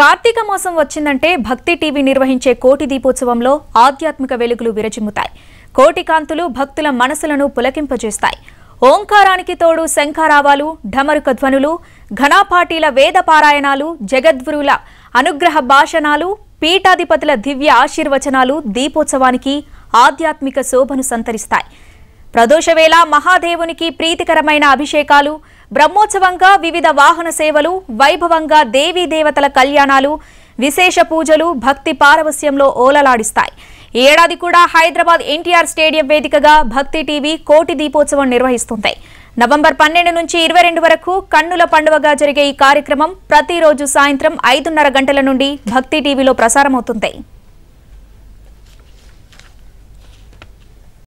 కార్తీక మాసం వచ్చిందంటే భక్తి టీవీ నిర్వహించే కోటి దీపోత్సవంలో ఆధ్యాత్మిక వెలుగులు విరచిమ్ముతాయి కోటి కాంతులు భక్తుల మనసులను పులకింపజేస్తాయి ఓంకారానికి తోడు శంఖారావాలు ఢమరుక ధ్వనులు ఘనాపాటీల వేద పారాయణాలు జగద్గురుల అనుగ్రహ భాషణాలు పీఠాధిపతుల దివ్య ఆశీర్వచనాలు దీపోత్సవానికి ఆధ్యాత్మిక శోభను సంతరిస్తాయి ప్రదోషవేళ మహాదేవునికి ప్రీతికరమైన అభిషేకాలు బ్రహ్మోత్సవంగా వివిధ వాహన సేవలు వైభవంగా దేవీ దేవతల కళ్యాణాలు విశేష పూజలు భక్తి పారవస్యంలో ఓలలాడిస్తాయి ఏడాది కూడా హైదరాబాద్ ఎన్టీఆర్ స్టేడియం వేదికగా భక్తి టీవీ కోటి దీపోత్సవం నిర్వహిస్తుంటాయి నవంబర్ పన్నెండు నుంచి ఇరవై రెండు వరకు కన్నుల పండుగగా జరిగే ఈ కార్యక్రమం ప్రతిరోజు సాయంత్రం ఐదున్నర గంటల నుండి భక్తి టీవీలో ప్రసారమవుతుంటాయి